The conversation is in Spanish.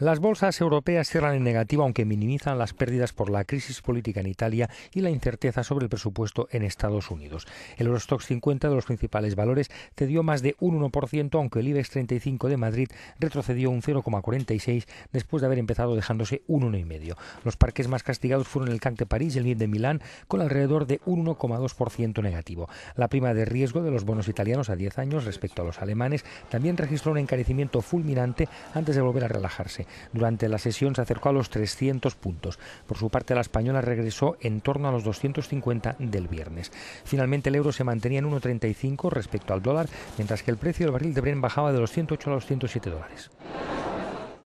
Las bolsas europeas cierran en negativo aunque minimizan las pérdidas por la crisis política en Italia y la incerteza sobre el presupuesto en Estados Unidos. El Eurostox 50 de los principales valores cedió más de un 1%, aunque el IBEX 35 de Madrid retrocedió un 0,46 después de haber empezado dejándose un 1,5. Los parques más castigados fueron el CAC de París y el MIB de Milán, con alrededor de un 1,2% negativo. La prima de riesgo de los bonos italianos a 10 años respecto a los alemanes también registró un encarecimiento fulminante antes de volver a relajarse. Durante la sesión se acercó a los 300 puntos. Por su parte, la española regresó en torno a los 250 del viernes. Finalmente, el euro se mantenía en 1,35 respecto al dólar, mientras que el precio del barril de Bren bajaba de los 108 a los 107 dólares.